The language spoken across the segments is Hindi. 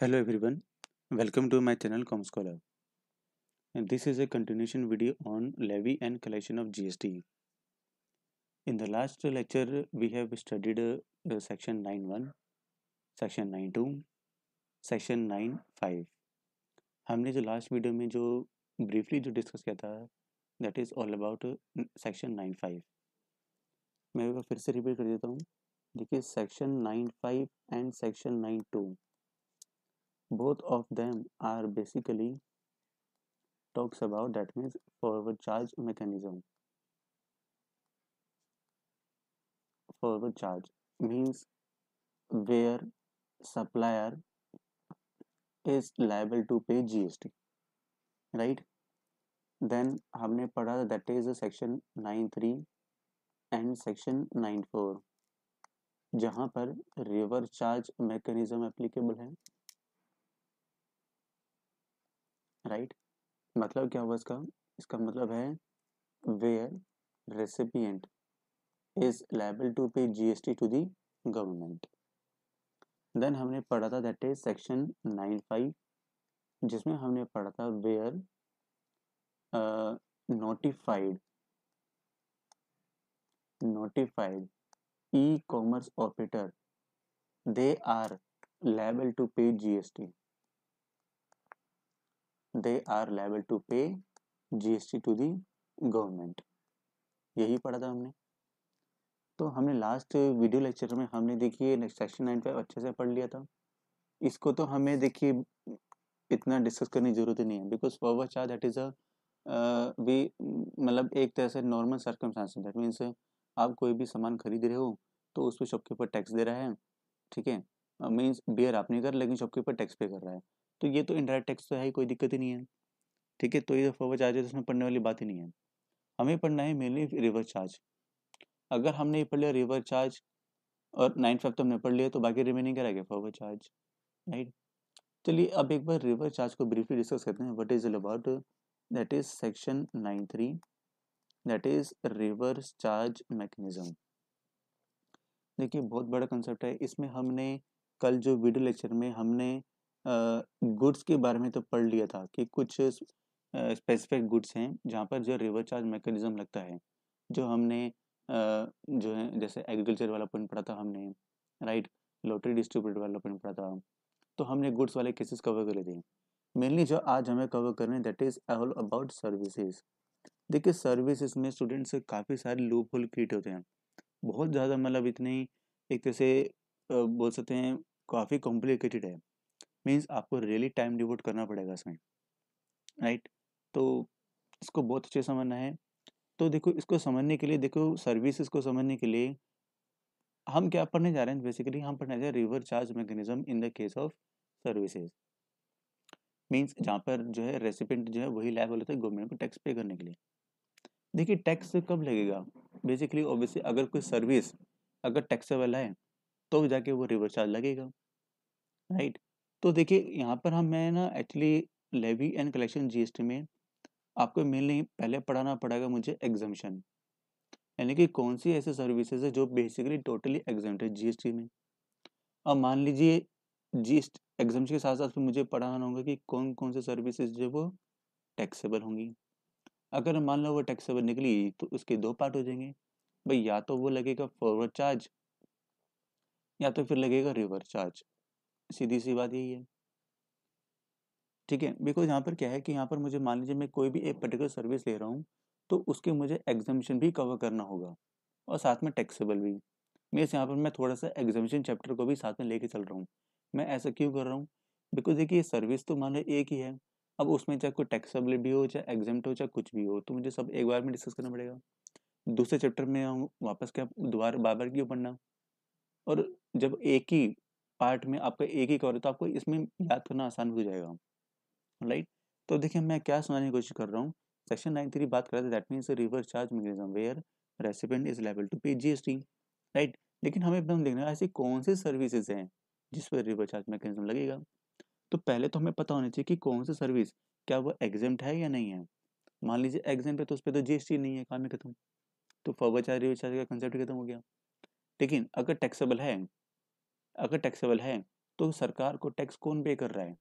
Hello everyone, welcome to my channel ComScholar. And this is a continuation video on levy and collection of GST. In the last lecture, we have studied uh, uh, section 9.1, section 9.2, section 9.5. हमने जो लास्ट वीडियो में जो ब्रीफली जो डिस्कस किया था that is all about section 9.5. मैं फिर से रिपीट कर देता हूँ देखिए section 9.5 and section 9.2 both of them are basically talks about that means forward charge mechanism forward charge means where supplier is liable to pay gst right then हमने पढ़ा that is section 93 and section 94 जहाँ पर रिवर्स चार्ज मैकेनिज्म एप्लीकेबल है राइट मतलब क्या हुआ इसका इसका मतलब है where recipient is liable to pay G S T to the government then हमने पढ़ा था that is section nine five जिसमें हमने पढ़ा था where notified notified e commerce operator they are liable to pay G S T they are liable to pay GST to the government यही पढ़ा था हमने तो हमने लास्ट वीडियो लेक्चर में हमने देखिए सेक्शन नाइन फाइव अच्छे से पढ़ लिया था इसको तो हमें देखिए इतना डिस्कस करने की जरूरत ही नहीं है बिकॉज पवर चार दैट इज़ अ भी मतलब एक तरह से नॉर्मल सर्कमस्टांस दैट मीन्स आप कोई भी सामान खरीद रहे हो तो उस पर शॉपकीपर टैक्स दे रहा है ठीक है मीन्स बियर आप नहीं कर लेकिन शॉपकीपर टैक्स पे कर रहा है तो ये तो इनडायरेक्ट टैक्स तो है ही कोई दिक्कत ही नहीं है ठीक है तो ये फॉरवर्ड चार्जेस इसमें पढ़ने वाली बात ही नहीं है हमें पढ़ना है मेनली रिवर्स चार्ज अगर हमने ये पढ़ लिया रिवर्स चार्ज और नाइन फाइव तो हमने पढ़ लिया तो बाकी रिमेनिंग क्या रह गया फॉरवर्ड चार्ज राइट चलिए अब एक बार रिवर्स चार्ज को ब्रीफली डिस्कस करते हैं what is about that is section nine three that is reverse charge mechanism देखिए बहुत बड़ा कंसेप्ट है इसमें हमने कल जो वीडियो लेक्चर में हमने गुड्स के बारे में तो पढ़ लिया था कि कुछ स्पेसिफिक गुड्स हैं जहाँ पर जो रिवर चार्ज मैकेनिज्म लगता है जो हमने जो है जैसे एग्रीकल्चर वाला पॉइंट पढ़ा था हमने राइट लॉटरी डिस्ट्रीब्यूटर वाला पॉइंट पढ़ा था तो हमने गुड्स वाले केसेस कवर कर लेते मेनली जो आज हमें कवर करने that is all about services देखिए सर्विसेज में स्टूडेंट्स काफ़ी सारे लूप होल क्रिएट होते हैं बहुत ज़्यादा मतलब इतने एक तरह से बोल सकते हैं काफ़ी कॉम्प्लिकेटेड है मीन्स आपको रियली टाइम डिवोट करना पड़ेगा इसमें राइट तो इसको बहुत अच्छे समझना है तो देखो इसको समझने के लिए देखो सर्विसेज को समझने के लिए हम क्या पढ़ने जा रहे हैं बेसिकली हम पढ़ने जा रहे हैं reverse charge mechanism in the case of services means जहाँ पर जो है रेसिपेंट जो है वही लैब होता है गवर्नमेंट को टैक्स पे करने के लिए देखिए टैक्स कब लगेगा बेसिकली ऑब्वियसली अगर कोई सर्विस अगर टैक्सेबल है तो जाके वो रिवर चार्ज लगेगा राइट तो देखिए यहाँ पर हम मैं ना actually levy and collection GST में आपको नहीं पहले पढ़ाना पड़ेगा मुझे एग्जामेशन यानी कि कौन सी ऐसे सर्विसेज है जो बेसिकली टोटली एग्जाम है जीएसटी में अब मान लीजिए जी एग्जाम के साथ साथ मुझे पढ़ाना होगा कि कौन कौन से सर्विसेज जो वो टैक्सेबल होंगी अगर मान लो वो टैक्सेबल निकली तो उसके दो पार्ट हो जाएंगे भाई या तो वो लगेगा फॉरवर्ड चार्ज या तो फिर लगेगा रिवर्स चार्ज सीधी सी बात यही है ठीक है बिकॉज यहाँ पर क्या है कि यहाँ पर मुझे मान लीजिए मैं कोई भी एक पर्टिकुलर सर्विस ले रहा हूँ तो उसके मुझे एग्जामेशन भी कवर करना होगा और साथ में टैक्सेबल भी मीन्स यहाँ पर मैं थोड़ा सा एग्जामिशन चैप्टर को भी साथ में लेके चल रहा हूँ मैं ऐसा क्यों कर रहा हूँ बिकॉज देखिए सर्विस तो मान लो एक ही है अब उसमें चाहे कोई टैक्सेबल भी हो चाहे एग्जाम हो चाहे कुछ भी हो तो मुझे सब एक बार में डिस्कस करना पड़ेगा दूसरे चैप्टर में वापस क्या दोबारा बार बार क्यों पढ़ना और जब एक ही पार्ट में आपका एक ही कवर है तो आपको इसमें याद करना आसान हो जाएगा राइट तो देखिए मैं क्या सुनाने की कोशिश कर रहा हूँ सेक्शन नाइन थ्री बात कर रहे थे that means reverse charge mechanism where recipient is liable to pay GST right लेकिन हमें एकदम देखना ऐसी कौन सी सर्विसेज हैं जिस पर रिवर्स चार्ज मैकेनिज्म लगेगा तो पहले तो हमें पता होना चाहिए कि कौन सी सर्विस क्या वो एग्जेम्ट है या नहीं है मान लीजिए एग्जेम्ट है तो उस पर तो जीएसटी नहीं है काम ही खत्म तो फॉरवर्ड चार्ज रिवर्स चार्ज का कंसेप्ट खत्म हो गया लेकिन अगर टैक्सेबल है अगर टैक्सेबल है तो सरकार को टैक्स कौन पे कर रहा है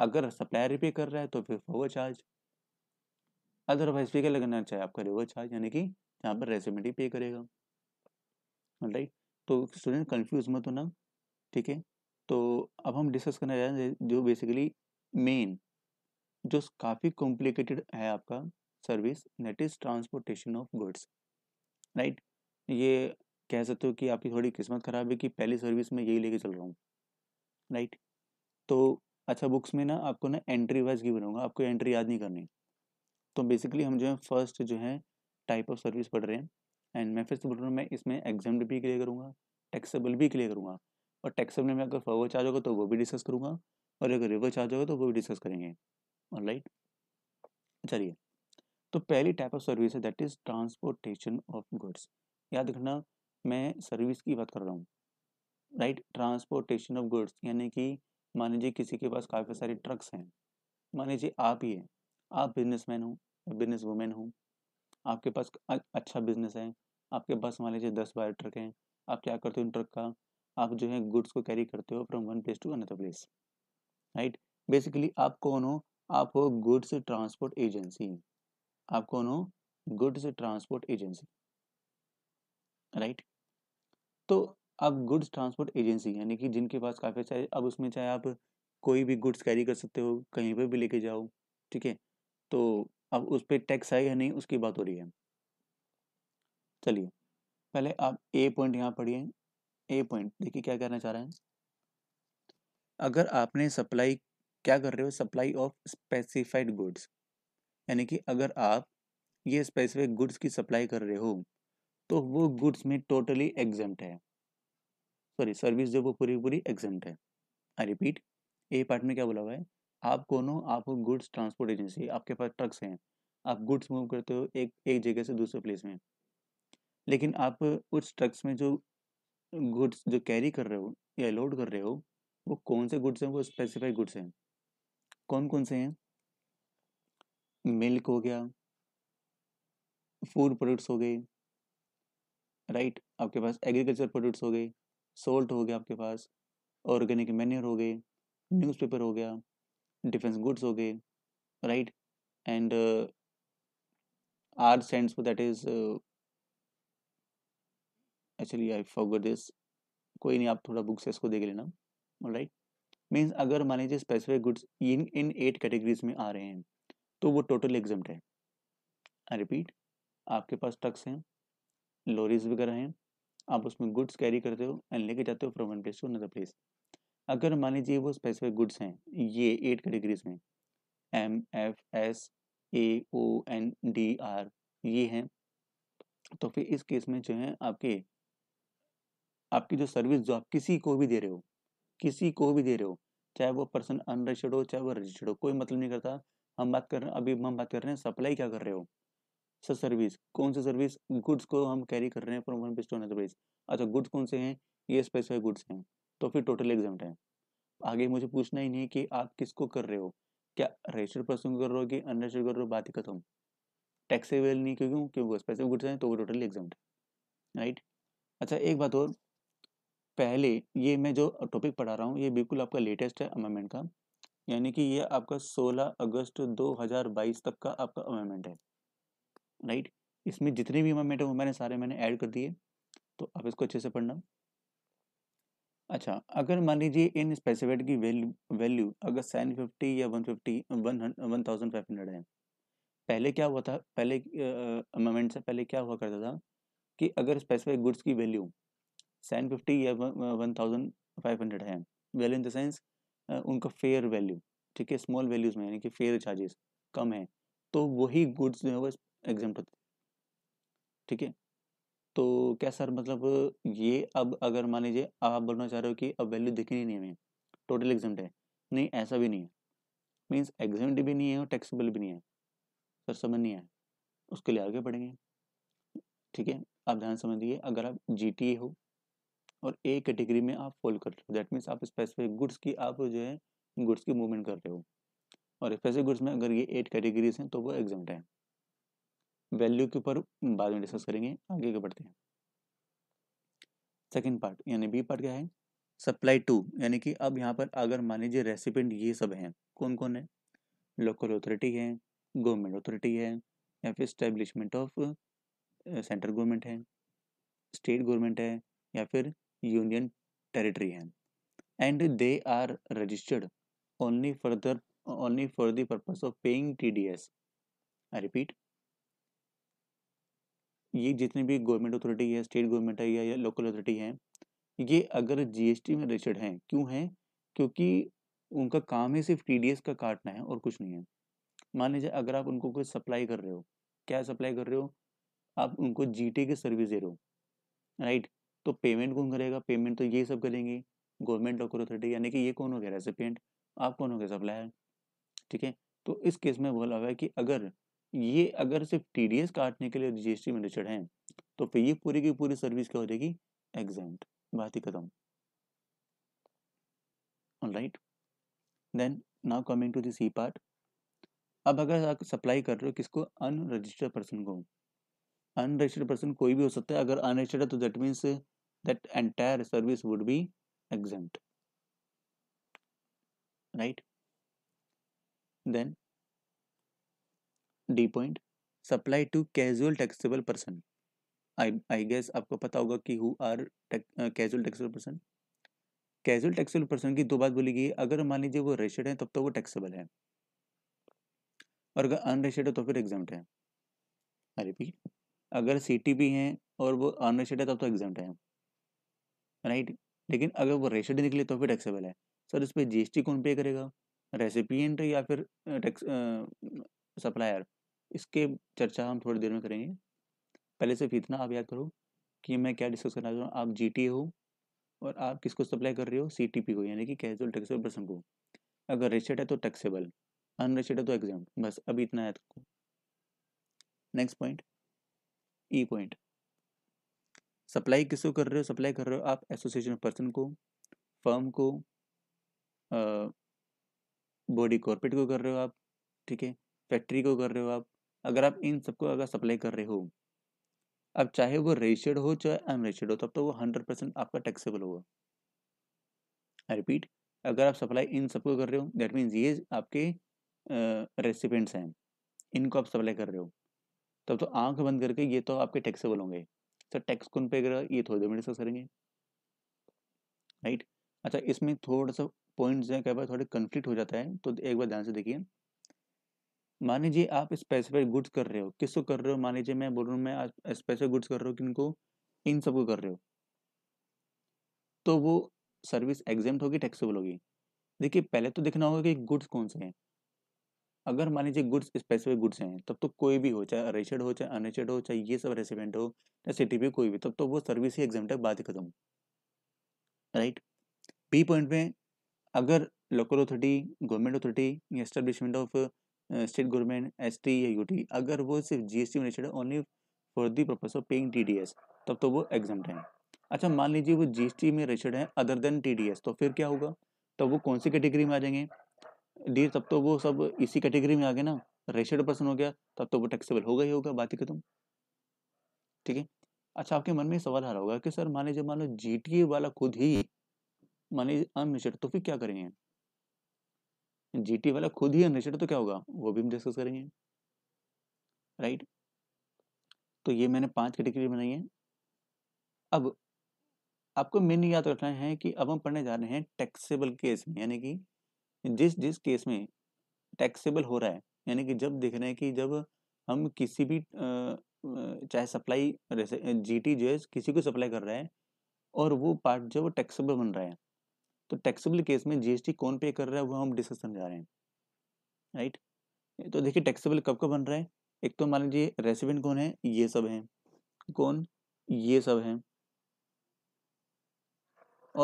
अगर सप्लायर पे कर रहा है तो फिर ओवर चार्ज अदरवाइज पे क्या लगाना चाहिए आपका रिवर चार्ज यानी कि यहाँ पर रेसिमेंटी पे करेगा राइट तो स्टूडेंट कन्फ्यूज मत होना ठीक है तो अब हम डिस्कस करने जा रहे हैं जो बेसिकली मेन जो काफ़ी कॉम्प्लिकेटेड है आपका service net is transportation of goods right ये कह सकते हो कि आपकी थोड़ी किस्मत ख़राब है कि पहली सर्विस में यही लेके चल रहा हूँ राइट तो अच्छा बुक्स में ना आपको ना एंट्री वाइज की बनाऊंगा आपको एंट्री याद नहीं करनी तो बेसिकली हम जो है फर्स्ट जो है टाइप ऑफ सर्विस पढ़ रहे हैं एंड मैं फिर से बोल रहा हूँ मैं इसमें एग्जाम भी क्लियर करूँगा टैक्सेबल भी क्लियर करूँगा और टैक्सेबल में अगर फॉरवर्ड चार्ज होगा तो वो भी डिस्कस करूँगा और अगर रिवर्स चार्ज होगा तो वो भी डिस्कस करेंगे और राइट चलिए तो पहली टाइप ऑफ सर्विस है that is transportation of goods याद रखना मैं सर्विस की बात कर रहा हूँ राइट ट्रांसपोर्टेशन ऑफ गुड्स यानी कि मान लीजिए किसी के पास काफ़ी सारे ट्रक्स हैं मान लीजिए आप ही हैं आप बिजनेस मैन हो बिजनेस वुमेन हो आपके पास अच्छा बिजनेस है आपके पास मान लीजिए दस बारह ट्रक हैं आप क्या करते हो उन ट्रक का आप जो है गुड्स को कैरी करते हो from one place to another place right basically आप कौन हो आप हो गुड्स ट्रांसपोर्ट एजेंसी आप कौन हो गुड्स ट्रांसपोर्ट एजेंसी राइट तो अब गुड्स ट्रांसपोर्ट एजेंसी यानी कि जिनके पास काफ़ी सारे अब उसमें चाहे आप कोई भी गुड्स कैरी कर सकते हो कहीं पर भी लेके जाओ ठीक है तो अब उस पर टैक्स आए या नहीं उसकी बात हो रही है चलिए पहले आप ए पॉइंट यहाँ पढ़िए ए पॉइंट देखिए क्या कहना चाह रहे हैं अगर आपने सप्लाई क्या कर रहे हो सप्लाई ऑफ स्पेसिफाइड गुड्स यानी कि अगर आप ये स्पेसिफिक गुड्स की सप्लाई कर रहे हो तो वो गुड्स में टोटली एग्जेंट है सॉरी सर्विस जो वो पूरी पूरी एग्जाम है आई रिपीट ए पार्ट में क्या बोला हुआ है आप कौन हो आप हो गुड्स ट्रांसपोर्ट एजेंसी आपके पास ट्रक्स हैं आप गुड्स मूव करते हो एक एक जगह से दूसरे प्लेस में लेकिन आप उस ट्रक्स में जो गुड्स जो कैरी कर रहे हो या लोड कर रहे हो वो कौन से गुड्स हैं वो स्पेसिफाइड गुड्स हैं कौन कौन से हैं मिल्क हो गया फूड प्रोडक्ट्स हो गए राइट आपके पास एग्रीकल्चर प्रोडक्ट्स हो गए सोल्ट हो गया आपके पास ऑर्गेनिक मैन्यर हो गए न्यूज़पेपर हो गया डिफेंस गुड्स हो गए right and are cents that is actually I for this कोई नहीं आप थोड़ा बुक से इसको देख लेना राइट मीन्स अगर मान लीजिए specific goods in in eight categories में आ रहे हैं तो वो टोटल एग्जम्ट है आई रिपीट आपके पास टक्स हैं लॉरीज वगैरह हैं आप उसमें गुड्स कैरी करते हो एंड लेके जाते हो from one place to another place अगर मान लीजिए वो स्पेसिफिक गुड्स हैं ये एट कैटेगरीज में M F S A O N D R ये हैं तो फिर इस केस में जो है आपके आपकी जो सर्विस जो आप किसी को भी दे रहे हो किसी को भी दे रहे हो चाहे वो पर्सन अनरजिस्टर्ड हो चाहे वो रजिस्टर्ड हो कोई मतलब नहीं करता हम बात कर रहे हैं अभी हम बात कर रहे हैं सप्लाई क्या कर रहे हो अच्छा सर्विस कौन सा सर्विस गुड्स को हम कैरी कर रहे हैं from one place to another place अच्छा गुड्स कौन से हैं ये स्पेसिफाइड गुड्स हैं तो फिर टोटल एग्जाम है आगे मुझे पूछना ही नहीं कि आप किसको कर रहे हो क्या रजिस्टर्ड पर्सन कर रहे हो कि अनरजिस्टर्ड कर रहे हो बात ही खत्म टैक्सेबल नहीं क्यों क्यों क्योंकि स्पेसिफिक गुड्स हैं तो वो टोटल एग्जाम है राइट अच्छा एक बात और पहले ये मैं जो टॉपिक पढ़ा रहा हूँ ये बिल्कुल आपका लेटेस्ट है अमेंडमेंट का यानी कि ये आपका 16 अगस्त 2022 तक का आपका अमेंडमेंट है राइट इसमें जितने भी है वो मैंने सारे मैंने ऐड कर दिए तो आप इसको अच्छे से पढ़ना अच्छा अगर मान लीजिए इन स्पेसिफाइड की वैल्यू वैल्यू अगर सेवन फिफ्टी या one fifty one one thousand five hundred है पहले क्या हुआ था पहले अमेंडमेंट से पहले क्या हुआ करता था कि अगर स्पेसिफाइड गुड्स की वैल्यू सेवन फिफ्टी या वन थाउजेंड फाइव हंड्रेड है वैल्यू इन द सेंस उनका फेयर वैल्यू ठीक है स्मॉल वैल्यूज में यानी कि फेयर चार्जेस कम है तो वही गुड्स जो है वो एग्जाम्पल ठीक है तो क्या सर मतलब ये अब अगर मान लीजिए आप बोलना चाह रहे हो कि अब वैल्यू दिखनी नहीं हमें टोटल एग्जाम है नहीं ऐसा भी नहीं है मीन्स एग्जाम भी नहीं है और टेक्सीबल भी नहीं है सर समझ नहीं आया उसके लिए आगे बढ़ेंगे ठीक है आप ध्यान समझिए अगर आप जी हो और ए कैटेगरी में आप फॉल कर रहे हो दैट मीन्स आप स्पेसिफिक गुड्स की आप जो है गुड्स की मूवमेंट कर रहे हो और स्पेसिफिक गुड्स में अगर ये एट कैटेगरीज हैं तो वो एग्जाम है वैल्यू के ऊपर बाद में डिस्कस करेंगे आगे के बढ़ते हैं सेकेंड पार्ट यानी बी पार्ट क्या है सप्लाई टू यानी कि अब यहाँ पर अगर मान लीजिए रेसिपेंट ये सब हैं कौन कौन है लोकल अथॉरिटी है गवर्नमेंट अथॉरिटी है या फिर स्टेब्लिशमेंट ऑफ सेंट्रल गवर्नमेंट है स्टेट गवर्नमेंट है या फिर यूनियन टेरिटरी है and they are registered only for only for the of paying T D S I repeat ये जितनी भी गवर्नमेंट अथॉरिटी है स्टेट गवर्नमेंट है या लोकल अथॉरिटी है ये अगर जीएसटी में रजिस्टर्ड हैं क्यों हैं क्योंकि उनका काम ही सिर्फ टीडीएस का काटना है और कुछ नहीं है मान लीजिए अगर आप उनको कोई सप्लाई कर रहे हो क्या सप्लाई कर रहे हो आप उनको जीटी की सर्विस दे रहे हो राइट तो पेमेंट कौन करेगा पेमेंट तो ये सब करेंगे गवर्नमेंट लोकल अथॉरिटी यानी कि ये कौन हो गया रेसिपेंट आप कौन हो गया सप्लायर ठीक है तो इस केस में बोला हुआ है कि अगर ये अगर सिर्फ टीडीएस काटने के लिए जीएसटी में रजिस्टर्ड हैं तो फिर ये पूरी की पूरी सर्विस क्या हो जाएगी एग्जाम बात ही खत्म right then now coming to this part अब अगर आप सप्लाई कर रहे हो किसको अनरजिस्टर्ड पर्सन को अनरजिस्टर्ड पर्सन कोई भी हो सकता है अगर अनरजिस्टर्ड है तो that means that entire service would be exempted right then D point supply to casual taxable person I I guess आपको पता होगा कि who are casual taxable person casual taxable person की दो बात बोली गई अगर मान लीजिए वो रेशेड है तब तो वो टैक्सेबल है और अगर अनरेशेड है तो फिर एग्जाम है आई रिपीट अगर सी टी पी है और वो अनरेशेड है तब तो एग्जाम है राइट लेकिन अगर वो रेशेड निकले तो फिर टैक्सेबल है सर इस पर जी एस टी कौन पे करेगा रेसिपियंट या फिर टैक्स सप्लायर इसके चर्चा हम थोड़ी देर में करेंगे पहले सिर्फ इतना आप याद करो कि मैं क्या डिस्कस करना चाहूँ आप जी टी हो और आप किसको सप्लाई कर रहे हो सी टी पी को यानी कि कैजुअल टैक्सेबल पर्सन को अगर रजिस्टर्ड है तो टैक्सेबल अनरजिस्टर्ड है तो एग्जाम बस अभी इतना याद करो next point E point supply किसको कर रहे हो सप्लाई कर रहे हो आप एसोसिएशन ऑफ पर्सन को फर्म को बॉडी कॉर्पोरेट को कर रहे हो आप ठीक है फैक्ट्री को कर रहे हो आप अगर आप इन सबको अगर सप्लाई कर रहे हो अब चाहे वो रजिस्टर्ड हो चाहे अनरजिस्टर्ड हो तब तो वो हंड्रेड परसेंट आपका टैक्सेबल होगा आई रिपीट अगर आप सप्लाई इन सबको कर रहे हो दैट मीन्स ये आपके रेसिपेंट्स हैं इनको आप सप्लाई कर रहे हो तब तो आंख बंद करके ये तो आपके टैक्सेबल होंगे सर टैक्स कौन पे करेगा ये थोड़ी देर में डिस्कस करेंगे राइट अच्छा इसमें थोड़ा सा पॉइंट्स हैं कई बार थोड़े कन्फ्लिक्ट हो जाता है तो एक बार ध्यान से देखिए मान लीजिए आप स्पेसिफाइड गुड्स कर रहे हो किसको कर रहे हो मान लीजिए मैं बोल रहा हूँ मैं स्पेसिफाइड गुड्स कर रहा हूँ किनको इन सबको कर रहे हो तो वो सर्विस एग्जाम होगी टैक्सेबल होगी देखिए पहले तो देखना होगा कि गुड्स कौन से हैं अगर मान लीजिए गुड्स स्पेसिफिक गुड्स हैं तब तो कोई भी हो चाहे रजिस्टर्ड हो चाहे अनरेचेड हो चाहे ये सब रेसिडेंट हो चाहे सिटी भी कोई भी तब तो वो सर्विस ही एग्जाम बाद ही खत्म राइट बी पॉइंट में अगर लोकल अथॉरिटी गवर्नमेंट अथॉरिटी या establishment of state government S T या यू टी अगर वो सिर्फ जीएसटी टी चाहिए only for the purpose of paying S तब तो वो एग्जाम है अच्छा मान लीजिए वो जी एस टी में रजिस्टर्ड है अदर देन टीडीएस तो फिर क्या होगा तब तो वो कौन सी कैटेगरी में आ जाएंगे डी तब तो वो सब इसी कैटेगरी में आ गए ना रजिस्टर्ड पर्सन हो गया तब तो वो टैक्सेबल होगा ही होगा बात ही खत्म ठीक है अच्छा आपके मन में सवाल आ रहा होगा कि सर मान लीजिए मान लो जी टी ए वाला खुद ही मान लीजिए अनरजिस्टर्ड तो फिर क्या करेंगे जीटी वाला खुद ही अनलिस्टेड तो क्या होगा वो भी हम डिस्कस करेंगे राइट तो ये मैंने पांच कैटेगरी बनाई है अब आपको मेन याद रखना है कि अब हम पढ़ने जा रहे हैं टैक्सेबल केस में यानी कि जिस जिस केस में टैक्सेबल हो रहा है यानी कि जब देख रहे हैं कि जब हम किसी भी चाहे सप्लाई जीटी जो है किसी को सप्लाई कर रहा है और वो पार्ट जो वो टैक्सेबल बन रहा है तो टैक्सेबल केस में जीएसटी कौन पे कर रहा है वो हम डिस्कस समझा रहे हैं राइट तो देखिए टैक्सेबल कब का बन रहा है एक तो मान लीजिए रेसिडेंट कौन है ये सब हैं कौन ये सब हैं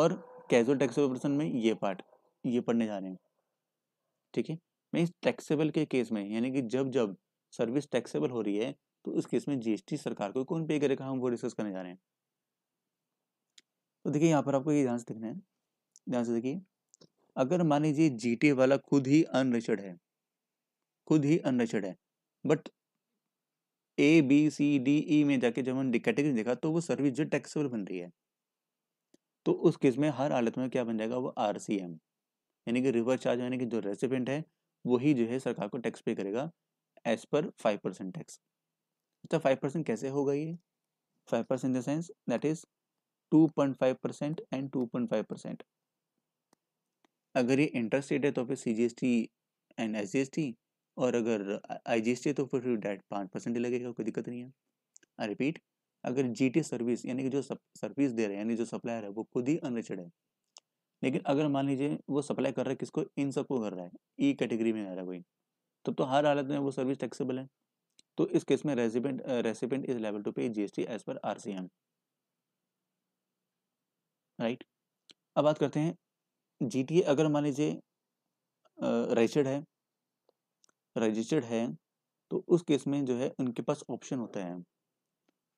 और कैजुअल टैक्सेबल पर्सन में ये पार्ट ये पढ़ने जा रहे हैं ठीक है मैं इस टैक्सेबल के केस में यानी कि जब जब सर्विस टैक्सेबल हो रही है तो उस केस में जीएसटी सरकार को कौन पे करेगा हम वो डिस्कस करने जा रहे हैं तो देखिए यहाँ पर आपको ये ध्यान से देखना है ध्यान से देखिए अगर मान लीजिए जीटे वाला खुद ही अनरिचर्ड है खुद ही अनरिचर्ड है but A B C D E में जाके जब हमने कैटेगरी देखा तो वो सर्विस जो टैक्सेबल बन रही है तो उस केस में हर हालत में क्या बन जाएगा वो आर सी एम यानी कि रिवर्स चार्ज यानी कि जो रेसिपेंट है वही जो है सरकार को टैक्स पे करेगा as per five percent tax अच्छा फाइव परसेंट कैसे होगा ये five percent in dense that is two point five percent and two point five percent अगर ये इंटर स्टेट है तो फिर C G S T and S G S T और अगर आई जी एस टी तो फिर डायरेक्ट पाँच परसेंट लगेगा कोई दिक्कत नहीं है आई रिपीट अगर जी टी सर्विस यानी कि जो सर्विस दे रहे हैं यानी जो सप्लायर है वो खुद ही अनरिचड है लेकिन अगर मान लीजिए वो सप्लाई कर रहा है किसको इन सबको कर रहा है ई e कैटेगरी में आ रहा है कोई तब तो, तो हर हालत में वो सर्विस टैक्सेबल है तो इस केस में रेसिपेंट रेसिपेंट इज लेवल to pay T as per R C M right अब बात करते हैं जी अगर मान लीजिए रजिस्टर्ड है रजिस्टर्ड है तो उस केस में जो है उनके पास ऑप्शन होता है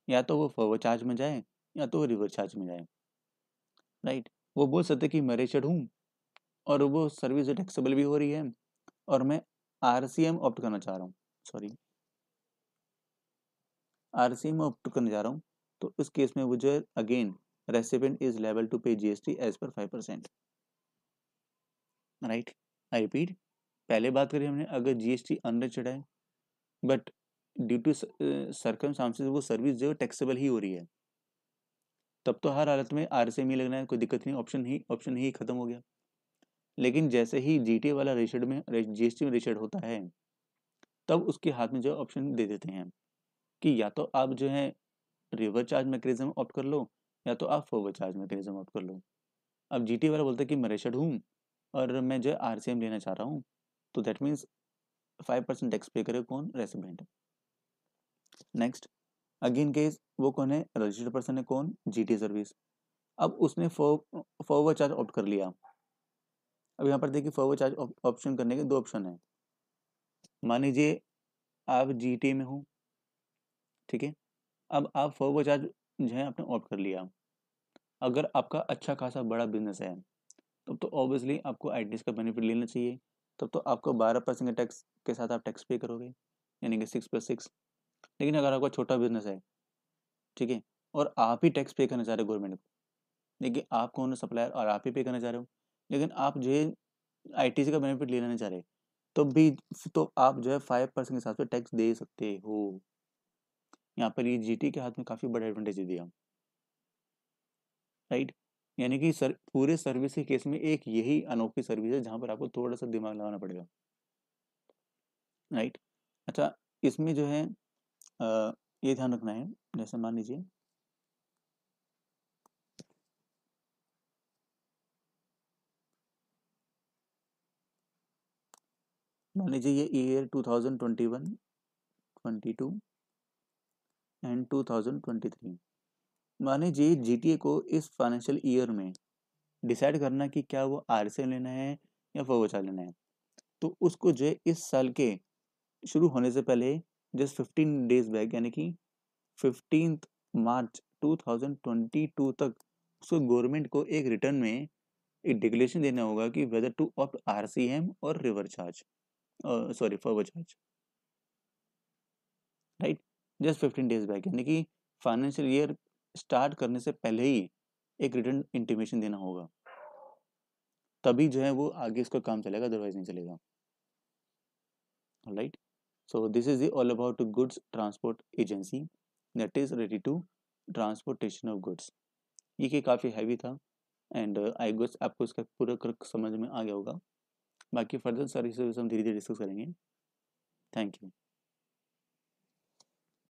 या तो वो फॉरवर्ड चार्ज में जाए या तो रिवर्स चार्ज में जाए राइट वो बोल सकते कि मैं रजिस्टर्ड हूँ और वो सर्विस टैक्सेबल भी हो रही है और मैं आर सी एम ऑप्ट करना चाह रहा हूँ sorry R C M opt करना चाह रहा हूँ तो उस केस में वो जो है अगेन रेसिपेंट इज लेवल to pay GST as per five percent right I repeat पहले बात करी हमने अगर जीएसटी अंडर चढ़ा है बट ड्यू टू सरकम वो सर्विस जो है टैक्सेबल ही हो रही है तब तो हर हालत में आर से e लगना है कोई दिक्कत नहीं ऑप्शन ही ऑप्शन ही खत्म हो गया लेकिन जैसे ही जीटी वाला रेशड में जीएसटी में रेशड होता है तब उसके हाथ में जो ऑप्शन दे देते हैं कि या तो आप जो है रिवर चार्ज मैकेनिज्म ऑप्ट कर लो या तो आप फॉरवर्ड चार्ज मैकेनिज्म ऑप्ट कर लो अब जीटी वाला बोलता है कि मैं रेशड हूँ और मैं जो है आर लेना चाह रहा हूँ तो that means five percent tax pay करे कौन रेसिडेंट नेक्स्ट अगेन केस वो कौन है रजिस्टर्ड पर्सन है कौन जी टी सर्विस अब उसने फॉरवर्ड चार्ज ऑप्ट कर लिया अब यहाँ पर देखिए फॉरवर्ड चार्ज ऑप्शन करने के दो ऑप्शन हैं मान लीजिए आप जी टी में हो ठीक है अब आप फॉरवर्ड चार्ज जो है आपने ऑप्ट कर लिया अगर आपका अच्छा खासा बड़ा बिजनेस है तब तो ऑब्वियसली आपको आई का बेनिफिट लेना चाहिए तब तो आपको बारह परसेंट के टैक्स के साथ आप टैक्स पे करोगे यानी कि सिक्स प्लस सिक्स लेकिन अगर आपका छोटा बिजनेस है ठीक है और आप ही टैक्स पे करना चाह रहे हो गवर्नमेंट को देखिए आप कौन सप्लायर और आप ही पे करना चाह रहे हो लेकिन आप जो है आई का बेनिफिट लेना नहीं चाह रहे तो भी तो आप जो है फाइव परसेंट के हिसाब से टैक्स दे सकते हो यहाँ पर ये जीटी के हाथ में काफ़ी बड़ा एडवांटेज दिया राइट यानी कि सर पूरे सर्विस के केस में एक यही अनोखी सर्विस है जहां पर आपको थोड़ा सा दिमाग लगाना पड़ेगा राइट अच्छा इसमें जो है आ, ये ध्यान रखना है जैसे मान लीजिए मान लीजिए ये ईयर 2021, 22 एंड 2023 मानी जी जीटीए को इस फाइनेंशियल ईयर में डिसाइड करना कि क्या वो आर लेना है या फोवोचा लेना है तो उसको जो है इस साल के शुरू होने से पहले जस्ट फिफ्टीन डेज बैक यानी कि फिफ्टीन मार्च 2022 तक उसको गवर्नमेंट को एक रिटर्न में एक डिक्लेरेशन देना होगा कि whether to opt R C M और reverse charge sorry forward charge right just fifteen days back यानी कि फाइनेंशियल ईयर स्टार्ट करने से पहले ही एक रिटर्न इंटीमेशन देना होगा तभी जो है वो आगे इसका काम चलेगा अदरवाइज नहीं चलेगा right so this is all about goods transport agency that is ready to transportation of goods ये कि काफ़ी हैवी था एंड आई गेस आपको इसका पूरा कर समझ में आ गया होगा बाकी फर्दर सारी सर्विस हम धीरे धीरे डिस्कस करेंगे थैंक यू